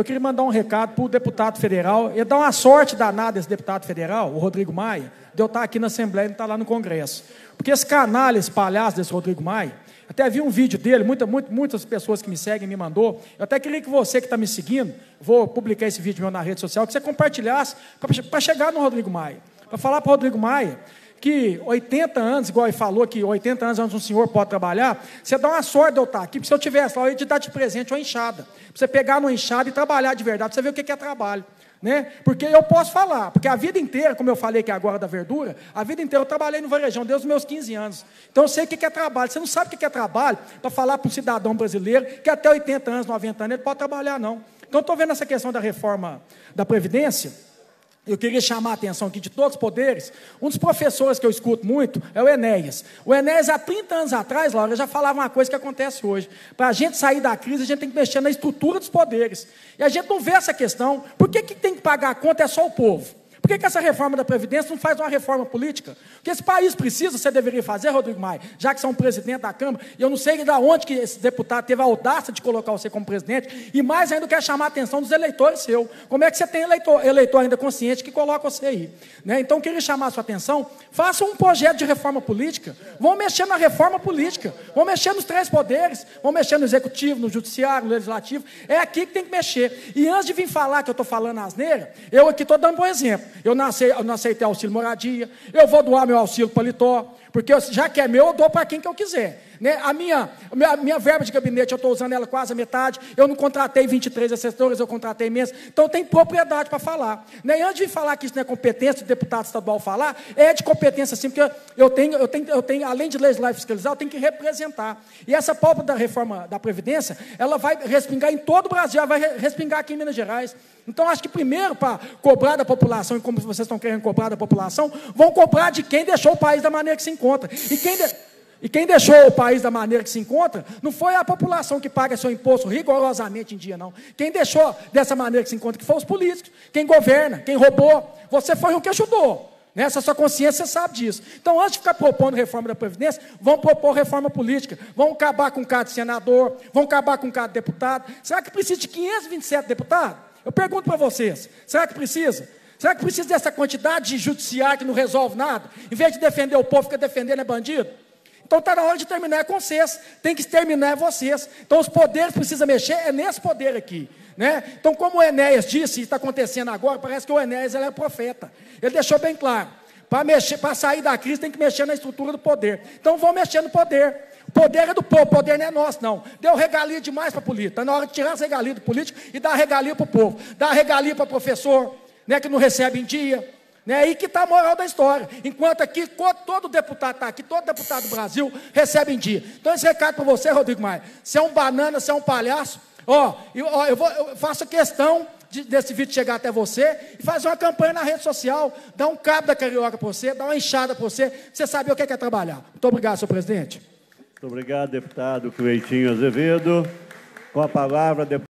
eu queria mandar um recado para o deputado federal. Ele dá uma sorte danada esse deputado federal, o Rodrigo Maia, de eu estar aqui na Assembleia e não estar tá lá no Congresso. Porque esse canal, esse palhaço desse Rodrigo Maia, até vi um vídeo dele, muita, muitas pessoas que me seguem me mandou. Eu até queria que você que está me seguindo, vou publicar esse vídeo meu na rede social, que você compartilhasse para chegar no Rodrigo Maia. Para falar para o Rodrigo Maia que 80 anos, igual ele falou que 80 anos antes um senhor pode trabalhar, você dá uma sorte eu estar aqui, porque se eu tivesse lá, eu ia te dar de presente uma enxada. Para você pegar uma enxada e trabalhar de verdade, para você ver o que é trabalho. Né? Porque eu posso falar, porque a vida inteira, como eu falei que agora da verdura, a vida inteira eu trabalhei no varejão desde os meus 15 anos. Então eu sei o que é trabalho. Você não sabe o que é trabalho para falar para um cidadão brasileiro que até 80 anos, 90 anos, ele pode trabalhar, não. Então estou vendo essa questão da reforma da Previdência. Eu queria chamar a atenção aqui de todos os poderes. Um dos professores que eu escuto muito é o Enéas. O Enéas, há 30 anos atrás, Laura, já falava uma coisa que acontece hoje. Para a gente sair da crise, a gente tem que mexer na estrutura dos poderes. E a gente não vê essa questão. Por que, que tem que pagar a conta é só o povo? Por que, que essa reforma da Previdência não faz uma reforma política? O que esse país precisa, você deveria fazer, Rodrigo Maia, já que você é um presidente da Câmara, e eu não sei de onde que esse deputado teve a audácia de colocar você como presidente, e mais ainda quer chamar a atenção dos eleitores seu. Como é que você tem eleitor, eleitor ainda consciente que coloca você aí? Né? Então, queria chamar a sua atenção, faça um projeto de reforma política. Vão mexer na reforma política, vão mexer nos três poderes, vão mexer no executivo, no judiciário, no legislativo. É aqui que tem que mexer. E antes de vir falar que eu estou falando asneira, eu aqui estou dando um bom exemplo eu não aceitei auxílio moradia, eu vou doar meu auxílio paletó, porque já que é meu, eu dou para quem que eu quiser. Né? A, minha, a minha, minha verba de gabinete, eu estou usando ela quase a metade, eu não contratei 23 assessores, eu contratei menos, então tem propriedade para falar. Né? E antes de falar que isso não é competência do deputado estadual falar, é de competência sim, porque eu tenho, eu tenho, eu tenho além de legislar e fiscalizar, eu tenho que representar. E essa pauta da reforma da Previdência, ela vai respingar em todo o Brasil, ela vai respingar aqui em Minas Gerais. Então, acho que primeiro, para cobrar da população, e como vocês estão querendo cobrar da população, vão cobrar de quem deixou o país da maneira que se encontra encontra. E quem, de, e quem deixou o país da maneira que se encontra, não foi a população que paga seu imposto rigorosamente em dia, não. Quem deixou dessa maneira que se encontra, que foram os políticos, quem governa, quem roubou. Você foi o que ajudou. Nessa né? sua consciência você sabe disso. Então, antes de ficar propondo reforma da Previdência, vão propor reforma política. Vão acabar com cada senador, vão acabar com cada deputado. Será que precisa de 527 deputados? Eu pergunto para vocês: será que precisa? Será que precisa dessa quantidade de judiciário que não resolve nada? Em vez de defender o povo, fica defendendo é bandido? Então está na hora de terminar é com vocês. Tem que exterminar vocês. Então os poderes precisam mexer, é nesse poder aqui. Né? Então, como o Enéas disse, está acontecendo agora, parece que o Enéas ele é profeta. Ele deixou bem claro. Para sair da crise tem que mexer na estrutura do poder. Então vão mexer no poder. O poder é do povo, o poder não é nosso, não. Deu regalia demais para a política. Está na hora de tirar as regalias do político e dar regalia para o povo. Dar regalia para o professor, né, que não recebe em dia. Né? Aí que está a moral da história. Enquanto aqui, todo deputado está aqui, todo deputado do Brasil recebe em dia. Então, esse recado para você, Rodrigo Maia. Você é um banana, você é um palhaço. Ó, eu, ó, eu, vou, eu faço questão de, desse vídeo chegar até você e fazer uma campanha na rede social. Dar um cabo da carioca para você, dar uma enxada para você, você saber o que é, que é trabalhar. Muito obrigado, senhor presidente. Muito obrigado, deputado Cleitinho Azevedo. Com a palavra, deputado.